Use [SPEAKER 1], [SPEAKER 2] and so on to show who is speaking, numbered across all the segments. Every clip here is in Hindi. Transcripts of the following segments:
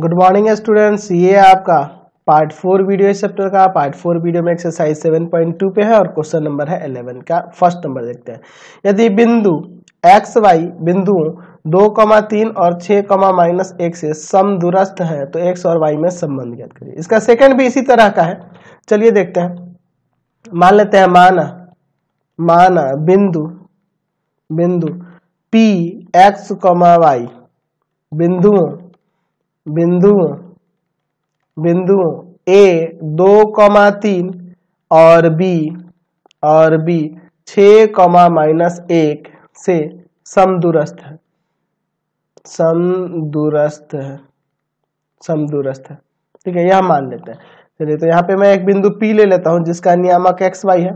[SPEAKER 1] गुड मॉर्निंग स्टूडेंट्स ये आपका पार्ट फोर वीडियो इस चैप्टर का पार्ट फोर वीडियो में एक्सरसाइज सेवन पॉइंट टू पे है और क्वेश्चन नंबर है इलेवन का फर्स्ट नंबर देखते हैं यदि बिंदु एक्स वाई बिंदुओं दो कमा तीन और छः कमा माइनस एक से समदूरस्थ है तो एक्स और वाई में संबंध ज्ञात करिए इसका सेकंड भी इसी तरह का है चलिए देखते हैं मान लेते हैं माना माना बिंदु बिंदु पी एक्स कमा वाई बिंदुओं बिंदुओं बिंदुओं ए दो कमा तीन और बी और बी छ कमा माइनस एक से समदूरस्थ है समदूरस्थ है समदूरस्त है ठीक है यह मान लेते हैं चलिए तो यहाँ पे मैं एक बिंदु पी ले लेता हूँ जिसका नियामक एक्स वाई है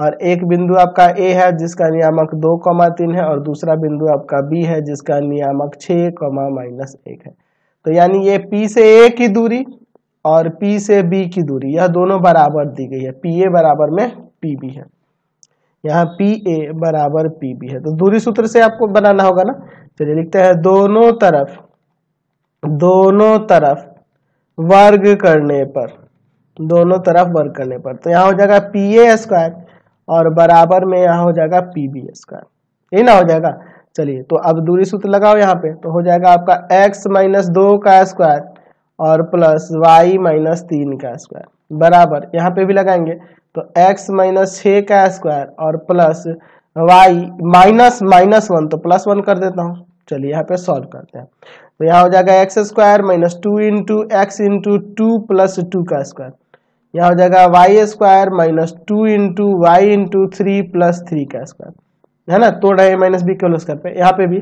[SPEAKER 1] और एक बिंदु आपका ए है जिसका नियामक दो कमा तीन है और दूसरा बिंदु आपका बी है जिसका नियामक छ कमा माइनस एक है तो यानी ये P से A की दूरी और P से B की दूरी यह दोनों बराबर दी गई है पी ए बराबर में पी बी है यहाँ पी ए बराबर पी बी है तो दूरी सूत्र से आपको बनाना होगा ना चलिए लिखते हैं दोनों तरफ दोनों तरफ वर्ग करने पर दोनों तरफ वर्ग करने पर तो यहाँ हो जाएगा पी ए स्क्वायर और बराबर में यहाँ हो जाएगा पी बी स्क्वायर ये ना हो जाएगा चलिए तो अब दूरी सूत्र लगाओ यहाँ पे तो हो जाएगा आपका x माइनस दो का स्क्वायर और प्लस y माइनस तीन का स्क्वायर बराबर यहाँ पे भी लगाएंगे तो x माइनस छ का स्क्वायर और plus y minus minus one तो प्लस वन कर देता हूँ चलिए यहाँ पे सॉल्व करते हैं तो यहाँ हो जाएगा x square minus two into x into two plus two का स्क्वायर यहाँ हो जाएगा y square minus two into y into three plus three का स्क्वायर है ना तो डाई माइनस बी केवल स्क्वायर पे यहाँ पे भी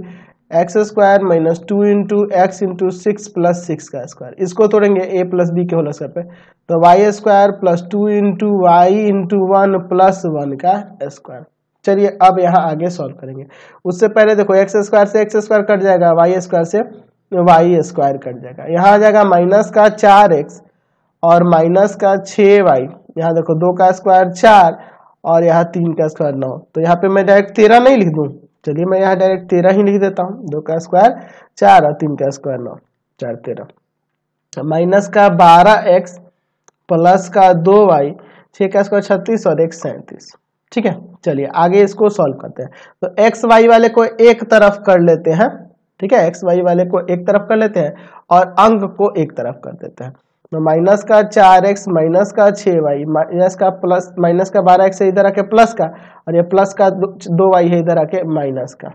[SPEAKER 1] x square minus two into x into six plus six का स्क्वायर इसको तोड़ेंगे ए प्लस बी के होल स्क्वायर पे तो y square plus two into y into one plus one का स्क्वायर चलिए अब यहाँ आगे सॉल्व करेंगे उससे पहले देखो एक्स स्क्वायर से एक्स स्क्वायर कट जाएगा वाई स्क्वायर से वाई स्क्वायर कट जाएगा यहाँ आ जाएगा माइनस का चार एक्स और माइनस का छः वाई यहाँ देखो दो का स्क्वायर चार और यहाँ तीन का स्क्वायर नौ तो यहाँ पे मैं डायरेक्ट तेरह नहीं लिख दूँ चलिए मैं यहाँ डायरेक्ट तेरह ही लिख देता हूँ दो का स्क्वायर चार और तीन का स्क्वायर नौ चार तेरह माइनस का बारह एक्स प्लस का दो वाई छः का स्क्वायर छत्तीस और एक सैंतीस ठीक है चलिए आगे इसको सॉल्व करते हैं तो एक्स वाई वाले को एक तरफ कर लेते हैं ठीक है एक्स वाई वाले को एक तरफ कर लेते हैं और अंक को एक तरफ कर देते हैं माइनस तो का चार एक्स माइनस का छः वाई माइनस का प्लस माइनस का बारह एक्स है इधर आके प्लस का और ये प्लस का दो, वाई है इधर आके माइनस का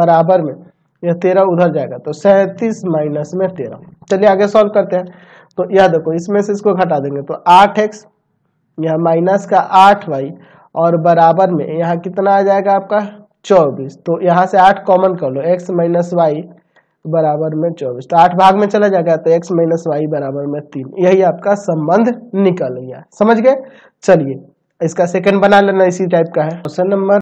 [SPEAKER 1] बराबर में यह तेरह उधर जाएगा तो सैंतीस माइनस में तेरह चलिए आगे सॉल्व करते हैं तो यह देखो इसमें से इसको घटा देंगे तो आठ एक्स यह माइनस का आठ वाई और बराबर में यहाँ कितना आ जाएगा आपका चौबीस तो यहाँ से आठ कॉमन कर लो एक्स माइनस वाई बराबर में चौबीस तो आठ भाग में चला जाएगा तो एक्स माइनस वाई बराबर में तीन यही आपका संबंध निकल गया समझ गए चलिए इसका सेकंड बना लेना इसी टाइप का है क्वेश्चन नंबर